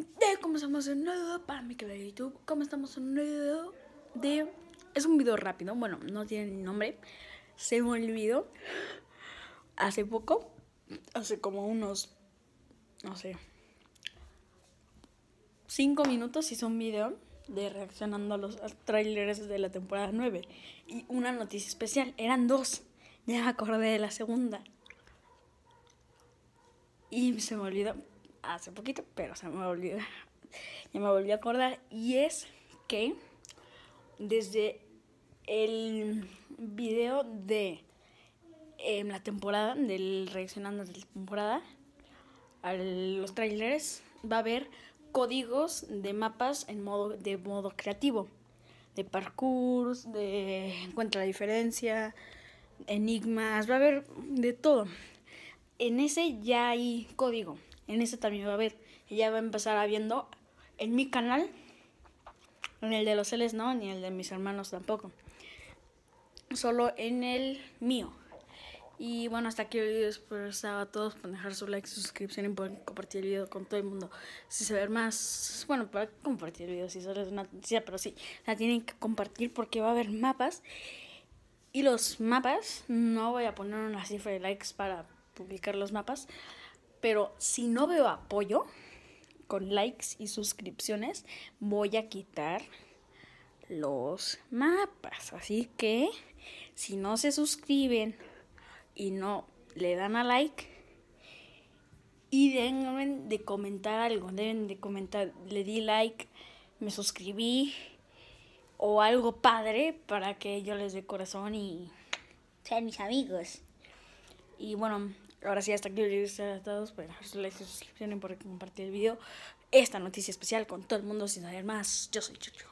de ¿cómo estamos en un nuevo para mi canal de YouTube? ¿Cómo estamos en un nuevo de... Es un video rápido, bueno, no tiene ni nombre Se me olvidó Hace poco Hace como unos... No sé Cinco minutos hice un video de reaccionando a los trailers de la temporada 9 Y una noticia especial, eran dos Ya me acordé de la segunda Y se me olvidó hace poquito, pero se me olvidó, ya me volví a acordar. Y es que desde el video de em, la temporada, del reaccionando de la temporada, a los trailers, va a haber códigos de mapas en modo, de modo creativo. De parkour, de encuentra la diferencia, enigmas, va a haber de todo. En ese ya hay código. En este también va a haber. ya va a empezar a habiendo en mi canal, en el de los Celes no, ni el de mis hermanos tampoco. Solo en el mío. Y bueno, hasta aquí el video. Espero a todos. Pueden dejar su like, suscripción y pueden compartir el video con todo el mundo. Si se ve más, bueno, para compartir el video si solo es una noticia, pero sí, la tienen que compartir porque va a haber mapas. Y los mapas, no voy a poner una cifra de likes para publicar los mapas pero si no veo apoyo con likes y suscripciones, voy a quitar los mapas. Así que si no se suscriben y no le dan a like y deben de comentar algo, deben de comentar, le di like, me suscribí o algo padre para que yo les dé corazón y sean mis amigos. Y bueno, Ahora sí, hasta aquí les a todos. pues les like, suscripción y por compartir el video. Esta noticia especial con todo el mundo sin saber más. Yo soy Chucho.